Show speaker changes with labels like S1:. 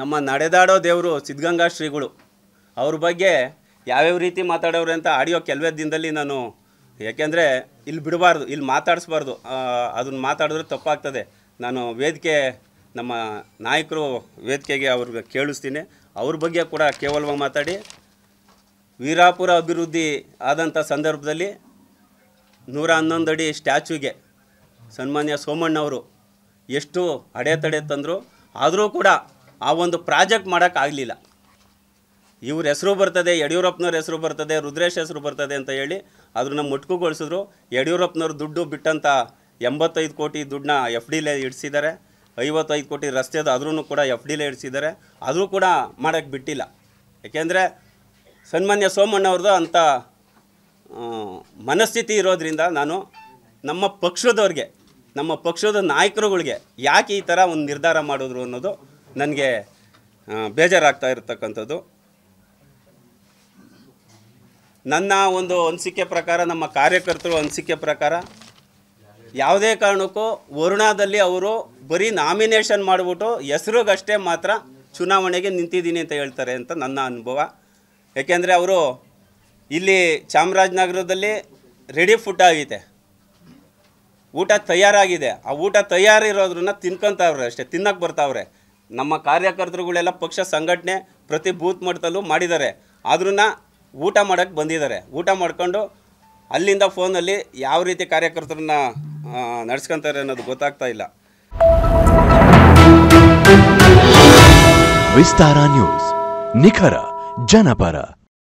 S1: ನಮ್ಮ ನಡೆದಾಡೋ ದೇವರು ಸಿದ್ಧಗಂಗಾ ಶ್ರೀಗಳು ಅವ್ರ ಬಗ್ಗೆ ಯಾವ್ಯಾವ ರೀತಿ ಮಾತಾಡೋರು ಅಂತ ಆಡಿಯೋ ಕೆಲವೇ ದಿನದಲ್ಲಿ ನಾನು ಯಾಕೆಂದರೆ ಇಲ್ಲಿ ಬಿಡಬಾರ್ದು ಇಲ್ಲಿ ಮಾತಾಡಿಸ್ಬಾರ್ದು ಅದನ್ನು ಮಾತಾಡಿದ್ರೆ ತಪ್ಪಾಗ್ತದೆ ನಾನು ವೇದಿಕೆ ನಮ್ಮ ನಾಯಕರು ವೇದಿಕೆಗೆ ಅವ್ರಿಗೆ ಕೇಳಿಸ್ತೀನಿ ಅವ್ರ ಬಗ್ಗೆ ಕೂಡ ಕೇವಲವಾಗಿ ಮಾತಾಡಿ ವೀರಾಪುರ ಅಭಿವೃದ್ಧಿ ಆದಂಥ ಸಂದರ್ಭದಲ್ಲಿ ನೂರ ಹನ್ನೊಂದು ಅಡಿ ಸ್ಟ್ಯಾಚ್ಯೂಗೆ ಸನ್ಮಾನ್ಯ ಸೋಮಣ್ಣವರು ಎಷ್ಟು ಅಡೆತಡೆ ತಂದರು ಆದರೂ ಕೂಡ ಆ ಒಂದು ಪ್ರಾಜೆಕ್ಟ್ ಮಾಡೋಕ್ಕಾಗಲಿಲ್ಲ ಇವ್ರ ಹೆಸರು ಬರ್ತದೆ ಯಡಿಯೂರಪ್ಪನವ್ರ ಹೆಸರು ಬರ್ತದೆ ರುದ್ರೇಶ್ ಹೆಸರು ಬರ್ತದೆ ಅಂತ ಹೇಳಿ ಅದನ್ನ ಮುಟ್ಕುಗೊಳಿಸಿದ್ರು ಯಡಿಯೂರಪ್ಪನವ್ರು ದುಡ್ಡು ಬಿಟ್ಟಂಥ ಎಂಬತ್ತೈದು ಕೋಟಿ ದುಡ್ಡನ್ನ ಎಫ್ ಡಿಲೇ ಇಡಿಸಿದ್ದಾರೆ ಐವತ್ತೈದು ಕೋಟಿ ರಸ್ತೆದು ಅದ್ರೂ ಕೂಡ ಎಫ್ ಡಿಲೇ ಇಡಿಸಿದ್ದಾರೆ ಆದರೂ ಕೂಡ ಮಾಡೋಕ್ಕೆ ಬಿಟ್ಟಿಲ್ಲ ಏಕೆಂದರೆ ಸನ್ಮಾನ್ಯ ಸೋಮಣ್ಣವ್ರದ್ದು ಅಂಥ ಮನಸ್ಥಿತಿ ಇರೋದ್ರಿಂದ ನಾನು ನಮ್ಮ ಪಕ್ಷದವ್ರಿಗೆ ನಮ್ಮ ಪಕ್ಷದ ನಾಯಕರುಗಳಿಗೆ ಯಾಕೆ ಈ ಥರ ಒಂದು ನಿರ್ಧಾರ ಮಾಡಿದ್ರು ಅನ್ನೋದು ನನಗೆ ಬೇಜಾರಾಗ್ತಾ ಇರತಕ್ಕಂಥದ್ದು ನನ್ನ ಒಂದು ಅನಿಸಿಕೆ ಪ್ರಕಾರ ನಮ್ಮ ಕಾರ್ಯಕರ್ತರು ಅನಿಸಿಕೆ ಪ್ರಕಾರ ಯಾವುದೇ ಕಾರಣಕ್ಕೂ ವರುಣಾದಲ್ಲಿ ಅವರು ಬರೀ ನಾಮಿನೇಷನ್ ಮಾಡಿಬಿಟ್ಟು ಹೆಸರಿಗಷ್ಟೇ ಮಾತ್ರ ಚುನಾವಣೆಗೆ ನಿಂತಿದ್ದೀನಿ ಅಂತ ಹೇಳ್ತಾರೆ ಅಂತ ನನ್ನ ಅನುಭವ ಏಕೆಂದರೆ ಅವರು ಇಲ್ಲಿ ಚಾಮರಾಜನಗರದಲ್ಲಿ ರೆಡಿ ಫುಡ್ ಆಗಿದೆ ಊಟ ತಯಾರಾಗಿದೆ ಆ ಊಟ ತಯಾರಿರೋದ್ರನ್ನ ತಿನ್ಕೊತಾವ್ರೆ ಅಷ್ಟೇ ತಿನ್ನಕ್ಕೆ ಬರ್ತಾವ್ರೆ ನಮ್ಮ ಕಾರ್ಯಕರ್ತರುಗಳೆಲ್ಲ ಪಕ್ಷ ಸಂಘಟನೆ ಪ್ರತಿ ಬೂತ್ ಮಟ್ಟದಲ್ಲೂ ಮಾಡಿದ್ದಾರೆ ಆದ್ರೂ ಊಟ ಮಾಡೋಕ್ಕೆ ಬಂದಿದ್ದಾರೆ ಊಟ ಮಾಡ್ಕೊಂಡು ಅಲ್ಲಿಂದ ಫೋನಲ್ಲಿ ಯಾವ ರೀತಿ ಕಾರ್ಯಕರ್ತರನ್ನ ನಡೆಸ್ಕೊತಾರೆ ಅನ್ನೋದು ಗೊತ್ತಾಗ್ತಾ ಇಲ್ಲ ವಿಸ್ತಾರ ನ್ಯೂಸ್ ನಿಖರ ಜನಪರ